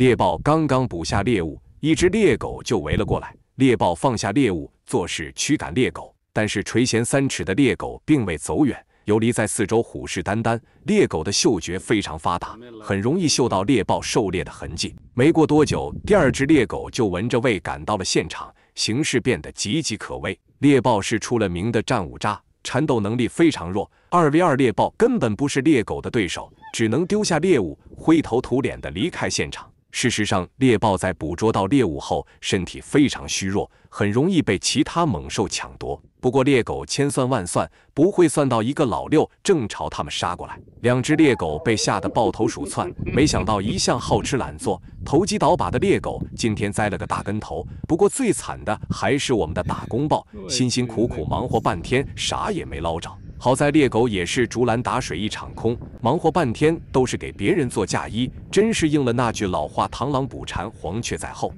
猎豹刚刚捕下猎物，一只猎狗就围了过来。猎豹放下猎物，做事驱赶猎狗，但是垂涎三尺的猎狗并未走远，游离在四周虎视眈眈。猎狗的嗅觉非常发达，很容易嗅到猎豹狩猎的痕迹。没过多久，第二只猎狗就闻着味赶到了现场，形势变得岌岌可危。猎豹是出了名的战五渣，缠斗能力非常弱，二 v 二猎豹根本不是猎狗的对手，只能丢下猎物，灰头土脸的离开现场。事实上，猎豹在捕捉到猎物后，身体非常虚弱，很容易被其他猛兽抢夺。不过，猎狗千算万算，不会算到一个老六正朝他们杀过来。两只猎狗被吓得抱头鼠窜。没想到，一向好吃懒做、投机倒把的猎狗今天栽了个大跟头。不过，最惨的还是我们的打工豹，辛辛苦苦忙活半天，啥也没捞着。好在猎狗也是竹篮打水一场空，忙活半天都是给别人做嫁衣，真是应了那句老话：螳螂捕蝉，黄雀在后。